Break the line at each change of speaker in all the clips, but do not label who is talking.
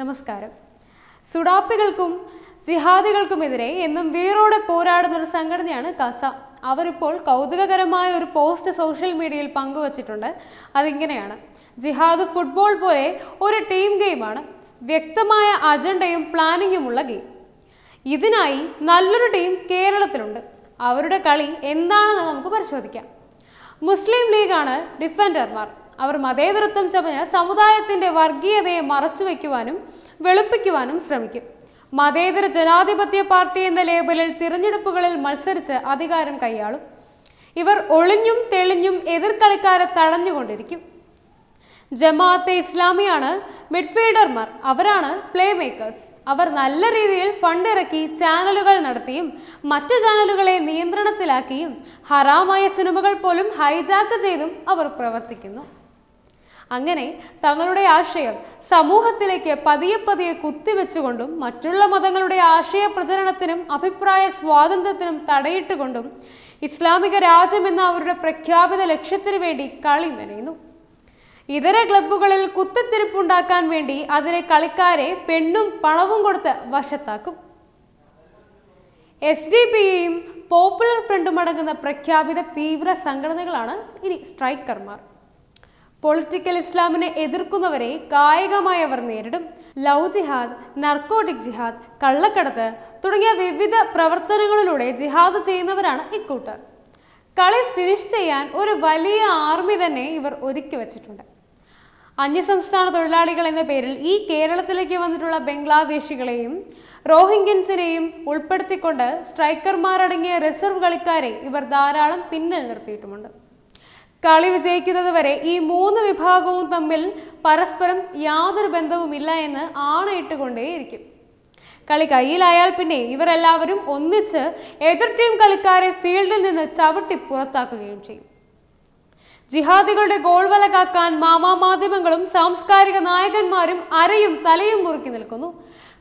നമസ്കാരം സുഡാപ്പികൾക്കും ജിഹാദികൾക്കുമെതിരെ എന്നും വീറോടെ പോരാടുന്ന ഒരു സംഘടനയാണ് കസ അവരിപ്പോൾ കൗതുകകരമായ ഒരു പോസ്റ്റ് സോഷ്യൽ മീഡിയയിൽ പങ്കുവച്ചിട്ടുണ്ട് അതിങ്ങനെയാണ് ജിഹാദ് ഫുട്ബോൾ പോലെ ഒരു ടീം ഗെയിമാണ് വ്യക്തമായ അജണ്ടയും പ്ലാനിങ്ങുമുള്ള ഗെയിം ഇതിനായി നല്ലൊരു ടീം കേരളത്തിലുണ്ട് അവരുടെ കളി എന്താണെന്ന് നമുക്ക് പരിശോധിക്കാം മുസ്ലിം ലീഗാണ് ഡിഫൻഡർമാർ അവർ മതേതരത്വം ചമഞ്ഞ് സമുദായത്തിന്റെ വർഗീയതയെ മറച്ചുവെക്കുവാനും വെളുപ്പിക്കുവാനും ശ്രമിക്കും മതേതര ജനാധിപത്യ പാർട്ടി എന്ന ലേബലിൽ തിരഞ്ഞെടുപ്പുകളിൽ മത്സരിച്ച് അധികാരം കൈയാളും ഇവർ ഒളിഞ്ഞും തെളിഞ്ഞും എതിർക്കളിക്കാരെ തഴഞ്ഞുകൊണ്ടിരിക്കും ജമാഅത്തെ ഇസ്ലാമിയാണ് മിഡ്ഫീൽഡർമാർ അവരാണ് പ്ലേ മേക്കേഴ്സ് അവർ നല്ല രീതിയിൽ ഫണ്ട് ഇറക്കി ചാനലുകൾ നടത്തിയും മറ്റു ചാനലുകളെ നിയന്ത്രണത്തിലാക്കിയും ഹറാമായ സിനിമകൾ പോലും ഹൈജാക്ക് ചെയ്തും അവർ പ്രവർത്തിക്കുന്നു അങ്ങനെ തങ്ങളുടെ ആശയം സമൂഹത്തിലേക്ക് പതിയെ പതിയെ കുത്തിവെച്ചുകൊണ്ടും മറ്റുള്ള മതങ്ങളുടെ ആശയ പ്രചരണത്തിനും അഭിപ്രായ സ്വാതന്ത്ര്യത്തിനും തടയിട്ടുകൊണ്ടും ഇസ്ലാമിക രാജ്യമെന്ന അവരുടെ പ്രഖ്യാപിത ലക്ഷ്യത്തിനു വേണ്ടി കളി മെനയുന്നു ഇതര ക്ലബുകളിൽ കുത്തിത്തിരിപ്പുണ്ടാക്കാൻ വേണ്ടി അതിലെ കളിക്കാരെ പെണ്ണും പണവും കൊടുത്ത് വശത്താക്കും എസ് ഡി പിയെയും പോപ്പുലർ ഫ്രണ്ടും അടങ്ങുന്ന പ്രഖ്യാപിത തീവ്ര സംഘടനകളാണ് ഇനി സ്ട്രൈക്കർമാർ പൊളിറ്റിക്കൽ ഇസ്ലാമിനെ എതിർക്കുന്നവരെ കായികമായി അവർ നേരിടും ലവ് ജിഹാദ് നർക്കോട്ടിക് ജിഹാദ് കള്ളക്കടത്ത് തുടങ്ങിയ വിവിധ പ്രവർത്തനങ്ങളിലൂടെ ജിഹാദ് ചെയ്യുന്നവരാണ് ഇക്കൂട്ടർ കളി ഫിനിഷ് ചെയ്യാൻ ഒരു വലിയ ആർമി തന്നെ ഇവർ ഒതുക്കി വച്ചിട്ടുണ്ട് അന്യസംസ്ഥാന തൊഴിലാളികൾ എന്ന പേരിൽ ഈ കേരളത്തിലേക്ക് വന്നിട്ടുള്ള ബംഗ്ലാദേശികളെയും റോഹിംഗ്യൻസിനെയും ഉൾപ്പെടുത്തിക്കൊണ്ട് സ്ട്രൈക്കർമാരടങ്ങിയ റിസർവ് കളിക്കാരെ ഇവർ ധാരാളം പിന്നിൽ നിർത്തിയിട്ടുമുണ്ട് കളി വിജയിക്കുന്നത് വരെ ഈ മൂന്ന് വിഭാഗവും തമ്മിൽ പരസ്പരം യാതൊരു ബന്ധവുമില്ല എന്ന് ആണയിട്ടുകൊണ്ടേയിരിക്കും കളി കയ്യിലായാൽ പിന്നെ ഇവരെല്ലാവരും ഒന്നിച്ച് എതിർ ടീം കളിക്കാരെ ഫീൽഡിൽ നിന്ന് ചവിട്ടി പുറത്താക്കുകയും ചെയ്യും ജിഹാദികളുടെ ഗോൾവല മാമാ മാധ്യമങ്ങളും സാംസ്കാരിക നായകന്മാരും അരയും തലയും മുറുക്കി നിൽക്കുന്നു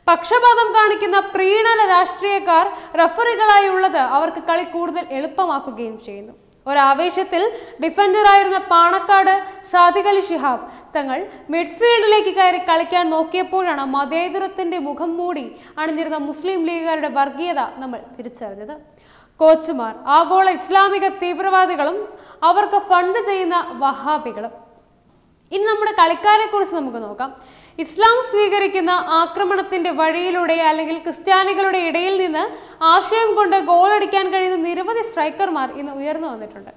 പക്ഷപാതം കാണിക്കുന്ന പ്രീണന രാഷ്ട്രീയക്കാർ റഫറികളായുള്ളത് അവർക്ക് കളി കൂടുതൽ എളുപ്പമാക്കുകയും ചെയ്യുന്നു ഒരാവേശത്തിൽ ഡിഫൻഡറായിരുന്ന പാണക്കാട് സാദിഖ് അലി ഷിഹാബ് തങ്ങൾ മിഡ്ഫീൽഡിലേക്ക് കയറി കളിക്കാൻ നോക്കിയപ്പോഴാണ് മതേതരത്തിന്റെ മുഖം മൂടി അണിഞ്ഞിരുന്ന മുസ്ലിം ലീഗുകാരുടെ വർഗീയത നമ്മൾ തിരിച്ചറിഞ്ഞത് കോച്ചുമാർ ആഗോള ഇസ്ലാമിക തീവ്രവാദികളും അവർക്ക് ഫണ്ട് ചെയ്യുന്ന വഹാബികളും ഇനി നമ്മുടെ കളിക്കാരെ കുറിച്ച് നമുക്ക് നോക്കാം ഇസ്ലാം സ്വീകരിക്കുന്ന ആക്രമണത്തിന്റെ വഴിയിലൂടെ അല്ലെങ്കിൽ ക്രിസ്ത്യാനികളുടെ ഇടയിൽ നിന്ന് ആശയം കൊണ്ട് ഗോളടിക്കാൻ കഴിയുന്ന നിരവധി സ്ട്രൈക്കർമാർ ഇന്ന് ഉയർന്നു വന്നിട്ടുണ്ട്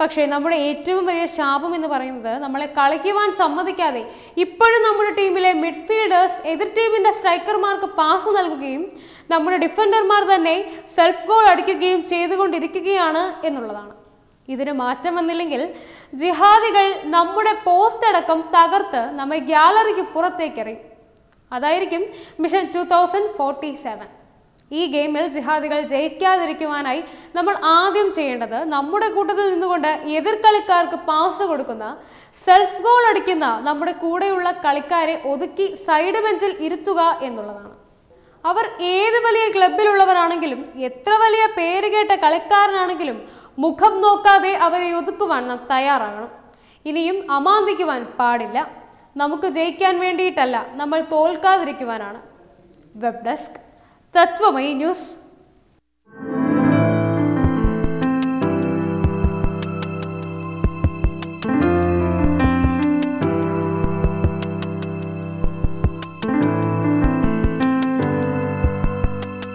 പക്ഷേ നമ്മുടെ ഏറ്റവും വലിയ ശാപം എന്ന് പറയുന്നത് നമ്മളെ കളിക്കുവാൻ സമ്മതിക്കാതെ ഇപ്പോഴും നമ്മുടെ ടീമിലെ മിഡ്ഫീൽഡേഴ്സ് എതിർ ടീമിൻ്റെ സ്ട്രൈക്കർമാർക്ക് പാസ് നൽകുകയും നമ്മുടെ ഡിഫൻഡർമാർ തന്നെ സെൽഫ് ഗോൾ അടിക്കുകയും ചെയ്തുകൊണ്ടിരിക്കുകയാണ് എന്നുള്ളതാണ് ഇതിന് മാറ്റം വന്നില്ലെങ്കിൽ ജിഹാദികൾ നമ്മുടെ പോസ്റ്റ് അടക്കം തകർത്ത് നമ്മെ ഗ്യാലറിക്ക് പുറത്തേക്കെറി അതായിരിക്കും mission two thousand forty seven ഈ ഗെയിമിൽ ജിഹാദികൾ ജയിക്കാതിരിക്കുവാനായി നമ്മൾ ആദ്യം ചെയ്യേണ്ടത് നമ്മുടെ കൂട്ടത്തിൽ നിന്നുകൊണ്ട് എതിർകളിക്കാർക്ക് പാസ് കൊടുക്കുന്ന സെൽഫ് ഗോൾ അടിക്കുന്ന നമ്മുടെ കൂടെയുള്ള കളിക്കാരെ ഒതുക്കി സൈഡ് ബെഞ്ചിൽ ഇരുത്തുക എന്നുള്ളതാണ് അവർ ഏത് വലിയ ക്ലബിലുള്ളവരാണെങ്കിലും എത്ര വലിയ പേര് കേട്ട കളിക്കാരനാണെങ്കിലും മുഖം നോക്കാതെ അവരെ ഒതുക്കുവാൻ നാം തയ്യാറാകണം ഇനിയും അമാന്തിക്കുവാൻ പാടില്ല നമുക്ക് ജയിക്കാൻ വേണ്ടിയിട്ടല്ല നമ്മൾ തോൽക്കാതിരിക്കുവാനാണ് വെബ് ഡെസ്ക് തത്വമൈ ന്യൂസ്